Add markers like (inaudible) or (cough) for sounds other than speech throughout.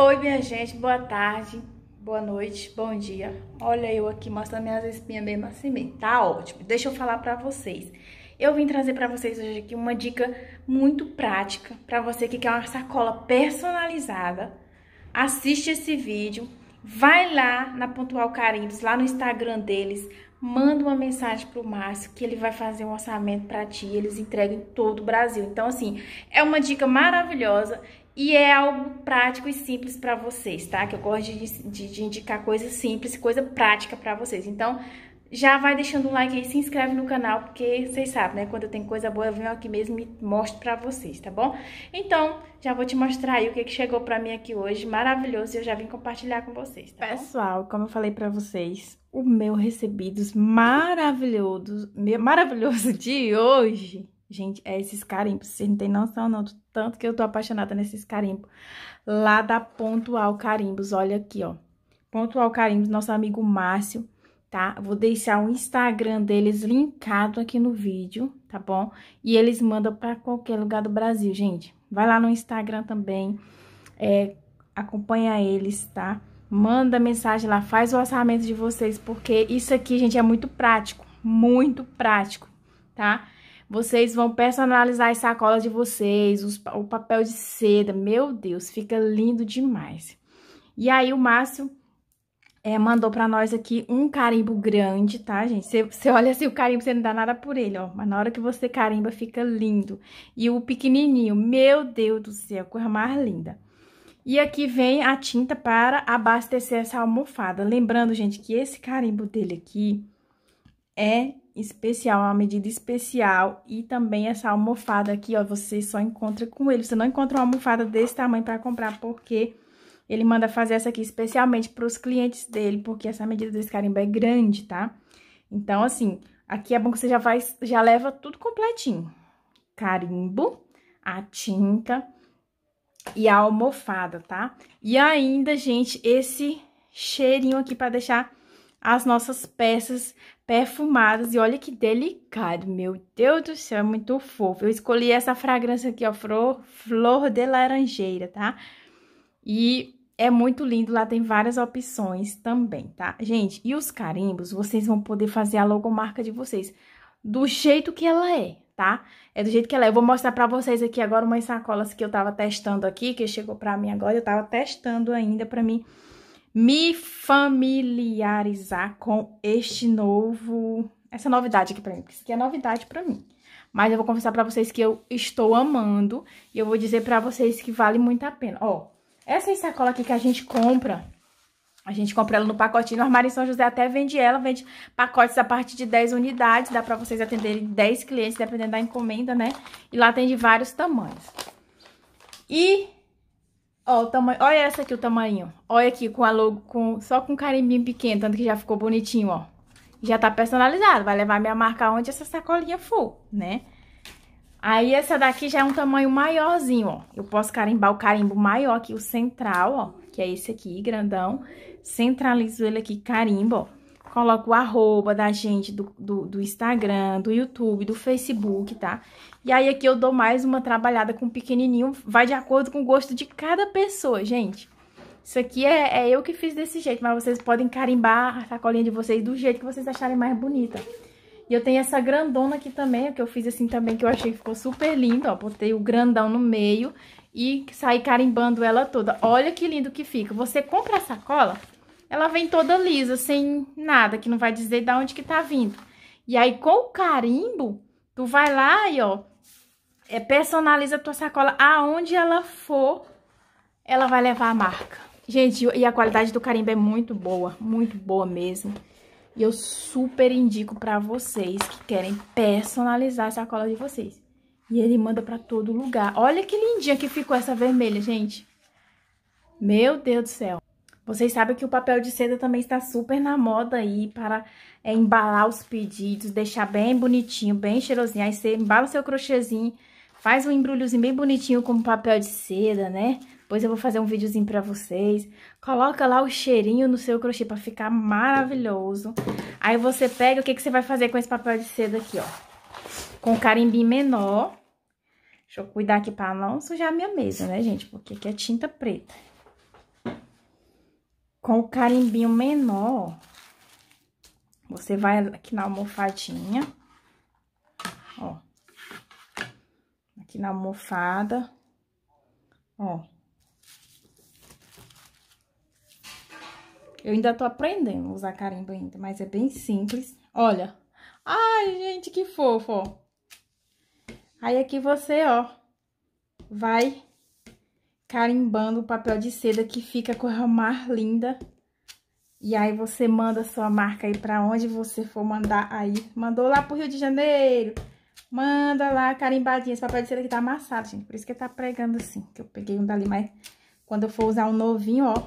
Oi, minha gente, boa tarde, boa noite, bom dia. Olha eu aqui mostrando minhas espinhas mesmo assim tá ótimo. Deixa eu falar pra vocês. Eu vim trazer pra vocês hoje aqui uma dica muito prática pra você que quer uma sacola personalizada. Assiste esse vídeo, vai lá na Pontual carinhos, lá no Instagram deles, manda uma mensagem pro Márcio que ele vai fazer um orçamento para ti, eles entregam em todo o Brasil. Então assim, é uma dica maravilhosa e é algo prático e simples para vocês, tá? Que eu gosto de, de, de indicar coisa simples, coisa prática para vocês. Então, já vai deixando um like aí, se inscreve no canal, porque vocês sabem, né? Quando eu tenho coisa boa, eu venho aqui mesmo e mostro pra vocês, tá bom? Então, já vou te mostrar aí o que, que chegou pra mim aqui hoje, maravilhoso, e eu já vim compartilhar com vocês, tá Pessoal, bom? como eu falei pra vocês, o meu recebidos maravilhoso, meu maravilhoso de hoje Gente, é esses carimbos. Vocês não tem noção, não. Tanto que eu tô apaixonada nesses carimbos. Lá da Pontual Carimbos. Olha aqui, ó. Pontual Carimbos, nosso amigo Márcio, tá? Vou deixar o Instagram deles linkado aqui no vídeo, tá bom? E eles mandam pra qualquer lugar do Brasil, gente. Vai lá no Instagram também. É, acompanha eles, tá? Manda mensagem lá, faz o orçamento de vocês, porque isso aqui, gente, é muito prático. Muito prático, Tá? Vocês vão personalizar as sacolas de vocês, os, o papel de seda. Meu Deus, fica lindo demais. E aí, o Márcio é, mandou pra nós aqui um carimbo grande, tá, gente? Você olha assim o carimbo, você não dá nada por ele, ó. Mas na hora que você carimba, fica lindo. E o pequenininho, meu Deus do céu, coisa mais linda. E aqui vem a tinta para abastecer essa almofada. Lembrando, gente, que esse carimbo dele aqui é especial, uma medida especial. E também essa almofada aqui, ó, você só encontra com ele. Você não encontra uma almofada desse tamanho para comprar, porque ele manda fazer essa aqui especialmente para os clientes dele, porque essa medida desse carimbo é grande, tá? Então, assim, aqui é bom que você já, faz já leva tudo completinho. Carimbo, a tinta e a almofada, tá? E ainda, gente, esse cheirinho aqui para deixar as nossas peças perfumadas. E olha que delicado, meu Deus do céu, é muito fofo. Eu escolhi essa fragrância aqui, ó, flor, flor de laranjeira, tá? E é muito lindo, lá tem várias opções também, tá? Gente, e os carimbos, vocês vão poder fazer a logomarca de vocês do jeito que ela é, tá? É do jeito que ela é. Eu vou mostrar pra vocês aqui agora umas sacolas que eu tava testando aqui, que chegou pra mim agora, eu tava testando ainda pra mim me familiarizar com este novo, essa novidade aqui para mim, porque isso aqui é novidade para mim. Mas eu vou confessar para vocês que eu estou amando e eu vou dizer para vocês que vale muito a pena. Ó, essa sacola aqui que a gente compra, a gente compra ela no pacotinho. No Armário São José até vende ela, vende pacotes a partir de 10 unidades. Dá pra vocês atenderem 10 clientes, dependendo da encomenda, né? E lá tem de vários tamanhos. E Ó, o tamanho. Olha essa aqui, o tamanho. Olha aqui, com a logo, com... só com carimbinho pequeno, tanto que já ficou bonitinho, ó. Já tá personalizado, vai levar minha marca onde essa sacolinha for, né? Aí essa daqui já é um tamanho maiorzinho, ó. Eu posso carimbar o carimbo maior aqui, o central, ó. Que é esse aqui, grandão. Centralizo ele aqui, carimbo, ó coloca o arroba da gente do, do, do, Instagram, do YouTube, do Facebook, tá? E aí aqui eu dou mais uma trabalhada com pequenininho, vai de acordo com o gosto de cada pessoa, gente. Isso aqui é, é eu que fiz desse jeito, mas vocês podem carimbar a sacolinha de vocês do jeito que vocês acharem mais bonita. E eu tenho essa grandona aqui também, que eu fiz assim também, que eu achei que ficou super lindo, ó. Botei o grandão no meio e saí carimbando ela toda. Olha que lindo que fica. Você compra a sacola, ela vem toda lisa, sem nada, que não vai dizer de onde que tá vindo. E aí, com o carimbo, tu vai lá e, ó, é, personaliza a tua sacola aonde ela for, ela vai levar a marca. Gente, e a qualidade do carimbo é muito boa, muito boa mesmo. E eu super indico pra vocês que querem personalizar a sacola de vocês. E ele manda pra todo lugar. Olha que lindinha que ficou essa vermelha, gente. Meu Deus do céu. Vocês sabem que o papel de seda também está super na moda aí para é, embalar os pedidos, deixar bem bonitinho, bem cheirosinho. Aí você embala o seu crochêzinho, faz um embrulhozinho bem bonitinho com papel de seda, né? Depois eu vou fazer um videozinho para vocês. Coloca lá o cheirinho no seu crochê para ficar maravilhoso. Aí você pega, o que, que você vai fazer com esse papel de seda aqui, ó? Com carimbinho menor. Deixa eu cuidar aqui para não sujar a minha mesa, né, gente? Porque aqui é tinta preta com o carimbinho menor, você vai aqui na almofadinha, ó. Aqui na almofada, ó. Eu ainda tô aprendendo a usar carimbo ainda, mas é bem simples. Olha. Ai, gente, que fofo, ó. Aí aqui você, ó, vai carimbando o papel de seda que fica com a mar linda. E aí você manda sua marca aí para onde você for mandar aí. Mandou lá pro Rio de Janeiro. Manda lá carimbadinha. Esse papel de seda aqui tá amassado, gente. Por isso que tá pregando assim. Que eu peguei um dali, mas quando eu for usar um novinho, ó.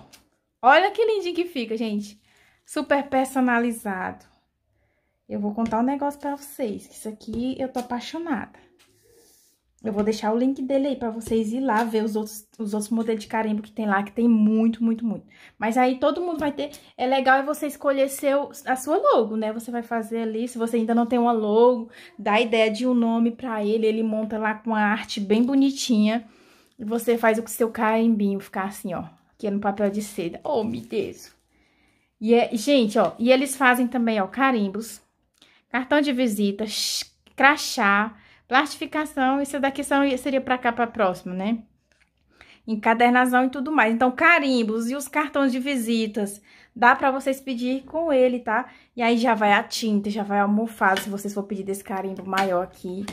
Olha que lindinho que fica, gente. Super personalizado. Eu vou contar um negócio pra vocês. isso aqui eu tô apaixonada. Eu vou deixar o link dele aí pra vocês ir lá ver os outros, os outros modelos de carimbo que tem lá, que tem muito, muito, muito. Mas aí todo mundo vai ter... É legal é você escolher seu, a sua logo, né? Você vai fazer ali, se você ainda não tem uma logo, dá ideia de um nome pra ele, ele monta lá com a arte bem bonitinha. E você faz o seu carimbinho ficar assim, ó, aqui no papel de seda. Oh, me Deus! E é, gente, ó, e eles fazem também, ó, carimbos, cartão de visita, crachá, Plastificação, isso daqui são, seria para cá, para próximo, né? Encadernação e tudo mais. Então, carimbos e os cartões de visitas, dá para vocês pedir com ele, tá? E aí já vai a tinta, já vai a almofada, se vocês for pedir desse carimbo maior aqui.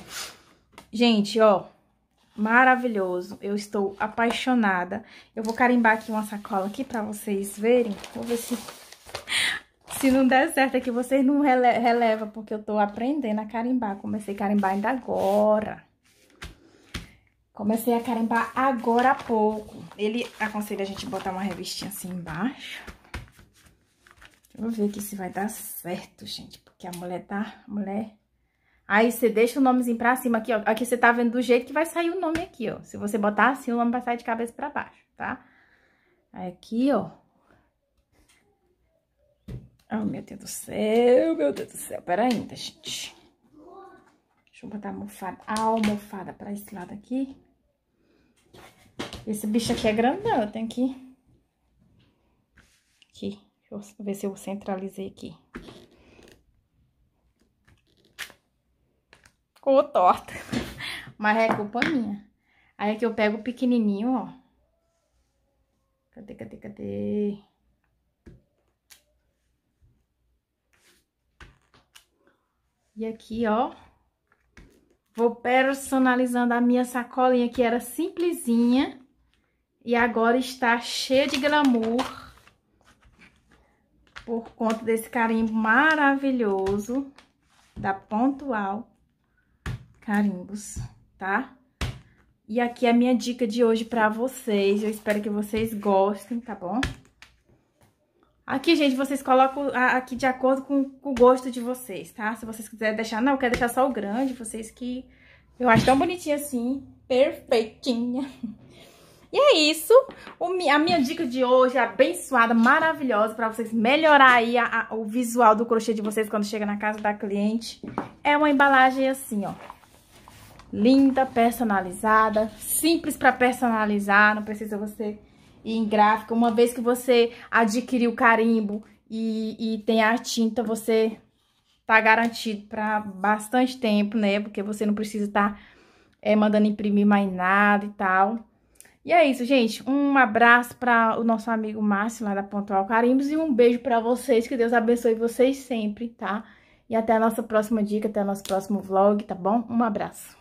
Gente, ó, maravilhoso. Eu estou apaixonada. Eu vou carimbar aqui uma sacola aqui para vocês verem. Vou ver se se não der certo é que vocês não rele relevam, porque eu tô aprendendo a carimbar. Comecei a carimbar ainda agora. Comecei a carimbar agora há pouco. Ele aconselha a gente botar uma revistinha assim embaixo. Deixa eu ver aqui se vai dar certo, gente. Porque a mulher tá... A mulher... Aí você deixa o nomezinho pra cima aqui, ó. Aqui você tá vendo do jeito que vai sair o nome aqui, ó. Se você botar assim, o nome vai sair de cabeça pra baixo, tá? Aqui, ó. Oh, meu Deus do céu, meu Deus do céu. Pera ainda, gente. Deixa eu botar a almofada, a almofada pra esse lado aqui. Esse bicho aqui é grandão, eu tenho que... Aqui, deixa eu ver se eu centralizei aqui. Ficou torta, (laughs) mas é culpa minha. Aí aqui é eu pego o pequenininho, ó. Cadê, cadê, cadê? E aqui, ó, vou personalizando a minha sacolinha, que era simplesinha. E agora está cheia de glamour. Por conta desse carimbo maravilhoso da Pontual Carimbos, tá? E aqui é a minha dica de hoje para vocês. Eu espero que vocês gostem, tá bom? Aqui, gente, vocês colocam aqui de acordo com, o gosto de vocês, tá? Se vocês quiserem deixar... Não, eu quero deixar só o grande, vocês que... Eu acho tão bonitinha assim, perfeitinha. (laughs) E é isso, a minha dica de hoje, abençoada, maravilhosa, para vocês melhorar aí a, a, o visual do crochê de vocês quando chega na casa da cliente. É uma embalagem assim, ó, linda, personalizada, simples para personalizar, não precisa você e em gráfica. Uma vez que você adquiriu o carimbo e, e tem a tinta, você tá garantido para bastante tempo, né? Porque você não precisa estar tá, é, mandando imprimir mais nada e tal. E é isso, gente. Um abraço para o nosso amigo Márcio lá da Pontual Carimbos e um beijo para vocês. Que Deus abençoe vocês sempre, tá? E até a nossa próxima dica, até o nosso próximo vlog, tá bom? Um abraço.